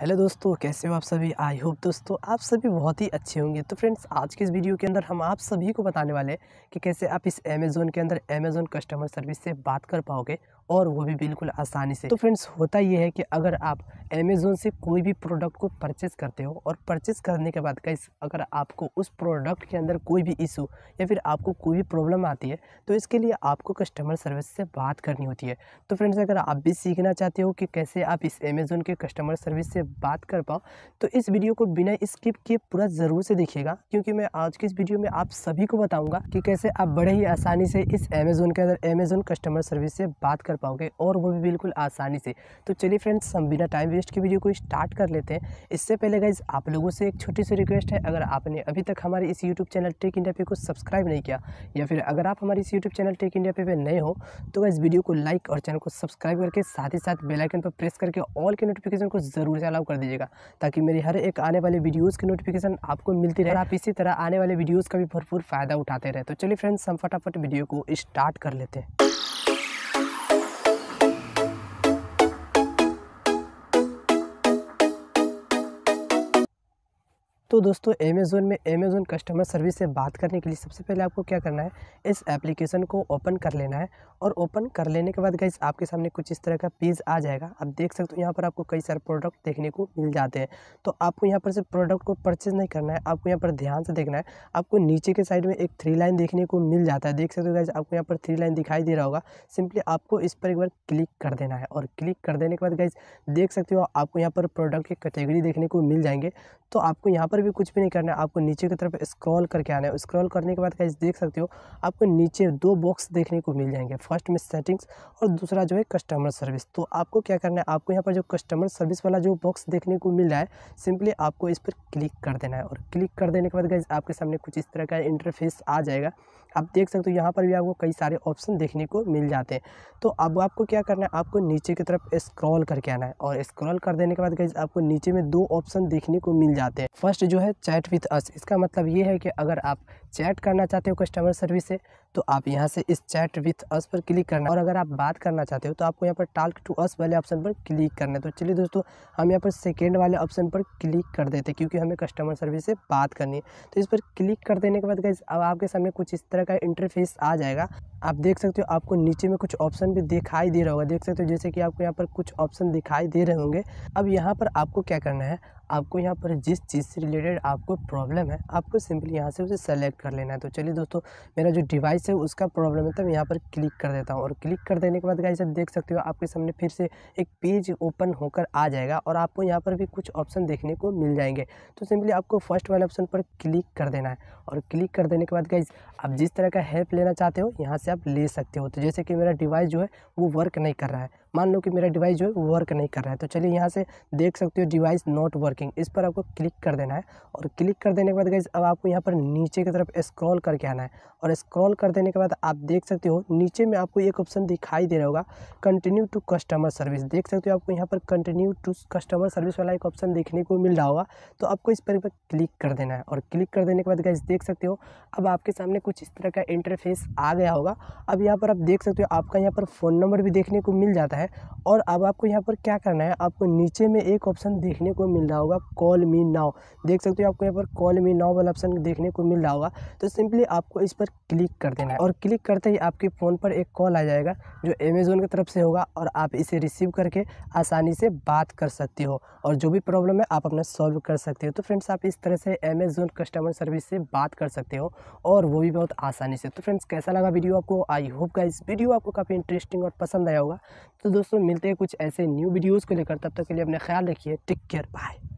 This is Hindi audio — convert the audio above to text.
हेलो दोस्तों कैसे हो आप सभी आई होप दोस्तों आप सभी बहुत ही अच्छे होंगे तो फ्रेंड्स आज के इस वीडियो के अंदर हम आप सभी को बताने वाले हैं कि कैसे आप इस अमेज़ोन के अंदर अमेज़ोन कस्टमर सर्विस से बात कर पाओगे और वो भी बिल्कुल आसानी से तो फ्रेंड्स होता ये है कि अगर आप अमेज़ोन से कोई भी प्रोडक्ट को परचेस करते हो और परचेस करने के बाद कैसे अगर आपको उस प्रोडक्ट के अंदर कोई भी इशू या फिर आपको कोई भी प्रॉब्लम आती है तो इसके लिए आपको कस्टमर सर्विस से बात करनी होती है तो फ्रेंड्स अगर आप भी सीखना चाहते हो कि कैसे आप इस अमेज़ोन के कस्टमर सर्विस से में बात कर पाओ तो इस वीडियो को बिना स्किप किए पूरा ज़रूर से देखिएगा क्योंकि मैं आज की इस वीडियो में आप सभी को बताऊंगा कि कैसे आप बड़े ही आसानी से इस अमेज़ोन के अंदर अमेज़ोन कस्टमर सर्विस से बात कर पाओगे और वो भी बिल्कुल आसानी से तो चलिए फ्रेंड्स हम बिना टाइम वेस्ट के वीडियो को स्टार्ट कर लेते हैं इससे पहले गाइज आप लोगों से एक छोटी सी रिक्वेस्ट है अगर आपने अभी तक हमारे इस यूट्यूब चैनल टेक इंडिया पे को सब्सक्राइब नहीं किया या फिर अगर आप हमारे इस यूट्यूब चैनल टेक इंडिया पे, पे नए हो तो गाइज वीडियो को लाइक और चैनल को सब्सक्राइब करके साथ ही साथ बेलाइकन पर प्रेस करके ऑल के नोटिफिकेशन को जरूर चला अलाउ कर दीजिएगा ताकि मेरी हर एक आने वाली वीडियोज़ की नोटिफिकेशन आपको मिलती रहे और आप इसी तरह आने वाले वीडियोज़ का भी भरपूर फ़ायदा उठाते रहे तो चलिए फ्रेंड्स हम फटाफट वीडियो को स्टार्ट कर लेते हैं तो दोस्तों अमेज़ोन में अमेज़ोन कस्टमर सर्विस से बात करने के लिए सबसे पहले आपको क्या करना है इस एप्लीकेशन को ओपन कर लेना है और ओपन कर लेने के बाद गाइज आपके सामने कुछ इस तरह का पेज आ जाएगा आप देख सकते हो यहाँ पर आपको कई सारे प्रोडक्ट देखने को मिल जाते हैं तो आपको यहाँ पर से प्रोडक्ट को परचेज नहीं करना है आपको यहाँ पर ध्यान से देखना है आपको नीचे के साइड में एक थ्री लाइन देखने को मिल जाता है देख सकते हो गाइज आपको यहाँ पर थ्री लाइन दिखाई दे रहा होगा सिंपली आपको इस पर एक बार क्लिक कर देना है और क्लिक कर देने के बाद गाइज देख सकते हो आपको यहाँ पर प्रोडक्ट की कैटेगरी देखने को मिल जाएंगे तो आपको यहाँ पर भी कुछ भी नहीं करना है आपको नीचे की तरफ स्क्रॉल करके आना है स्क्रॉल करने के बाद क्या देख सकते हो आपको नीचे दो बॉक्स देखने को मिल जाएंगे फर्स्ट में सेटिंग्स और दूसरा जो है कस्टमर सर्विस तो आपको क्या करना है आपको यहाँ पर जो कस्टमर सर्विस वाला जो बॉक्स देखने को मिल रहा है सिंपली आपको इस पर क्लिक कर देना है और क्लिक कर देने के बाद गाइज आपके सामने कुछ इस तरह का इंटरफेस आ जाएगा आप देख सकते हो यहाँ पर भी आपको कई सारे ऑप्शन देखने को मिल जाते हैं तो अब आपको क्या करना है आपको नीचे की तरफ स्क्रॉल करके आना है और स्क्रॉल कर देने के बाद गाइज आपको नीचे में दो ऑप्शन देखने को मिल जाते हैं फर्स्ट जो है चैट विथ अस इसका मतलब ये है कि अगर आप चैट करना चाहते हो कस्टमर सर्विस से तो आप यहाँ से इस चैट विथ अस पर क्लिक करना और अगर आप बात करना चाहते हो तो आपको यहाँ पर टाल्क टू अस वाले ऑप्शन पर क्लिक करना है तो चलिए दोस्तों हम यहाँ पर सेकेंड वाले ऑप्शन पर क्लिक कर देते हैं क्योंकि हमें कस्टमर सर्विस से बात करनी है तो इस पर क्लिक कर देने के बाद गाइज अब आपके सामने कुछ इस तरह का इंटरफेस आ जाएगा आप देख सकते हो आपको नीचे में कुछ ऑप्शन भी दिखाई दे रहा होगा देख सकते हो जैसे कि आपको यहाँ पर कुछ ऑप्शन दिखाई दे रहे होंगे अब यहाँ पर आपको क्या करना है आपको यहाँ पर जिस चीज़ से रिलेटेड आपको प्रॉब्लम है आपको सिंपली यहाँ से उसे सेलेक्ट कर लेना है तो चलिए दोस्तों मेरा जो डिवाइस से उसका प्रॉब्लम है तो मैं यहाँ पर क्लिक कर देता हूँ और क्लिक कर देने के बाद गाइस आप देख सकते हो आपके सामने फिर से एक पेज ओपन होकर आ जाएगा और आपको यहाँ पर भी कुछ ऑप्शन देखने को मिल जाएंगे तो सिंपली आपको फर्स्ट वाले ऑप्शन पर क्लिक कर देना है और क्लिक कर देने के बाद गाइज आप जिस तरह का हेल्प लेना चाहते हो यहाँ से आप ले सकते हो तो जैसे कि मेरा डिवाइस जो है वो वर्क नहीं कर रहा है मान लो कि मेरा डिवाइस जो है वर्क नहीं कर रहा है तो चलिए यहाँ से देख सकते हो डिवाइस नॉट वर्किंग इस पर आपको क्लिक कर देना है और क्लिक कर देने के बाद गाइज अब आपको यहाँ पर नीचे की तरफ स्क्रॉल करके आना है और स्क्रॉल कर देने के बाद आप देख सकते हो नीचे में आपको एक ऑप्शन दिखाई दे रहा होगा कंटिन्यू टू कस्टमर सर्विस देख सकते हो आपको यहाँ पर कंटिन्यू टू कस्टमर सर्विस वाला एक ऑप्शन देखने को मिल रहा होगा तो आपको इस पर क्लिक कर देना है और क्लिक कर देने के बाद गाइज देख सकते हो अब आपके सामने कुछ इस तरह का इंटरफेस आ गया होगा अब यहाँ पर आप देख सकते हो आपका यहाँ पर फ़ोन नंबर भी देखने को मिल जाता है है और अब आपको यहाँ पर क्या करना है आपको नीचे में एक ऑप्शन देखने को मिल रहा होगा कॉल मी नाव देख सकते हो आपको यहाँ पर कॉल मी नाव वाला ऑप्शन देखने को मिल रहा होगा तो सिंपली आपको इस पर क्लिक कर देना है और क्लिक करते ही आपके फ़ोन पर एक कॉल आ जाएगा जो अमेज़ोन की तरफ से होगा और आप इसे रिसीव करके आसानी से बात कर सकते हो और जो भी प्रॉब्लम है आप अपना सॉल्व कर सकते हो तो फ्रेंड्स आप इस तरह से अमेज़ोन कस्टमर सर्विस से बात कर सकते हो और वो भी बहुत आसानी से तो फ्रेंड्स कैसा लगा वीडियो आपको आई होप का वीडियो आपको काफ़ी इंटरेस्टिंग और पसंद आया होगा तो दोस्तों मिलते हैं कुछ ऐसे न्यू वीडियोज़ को लेकर तब तक के लिए अपने ख्याल रखिए टेक केयर बाय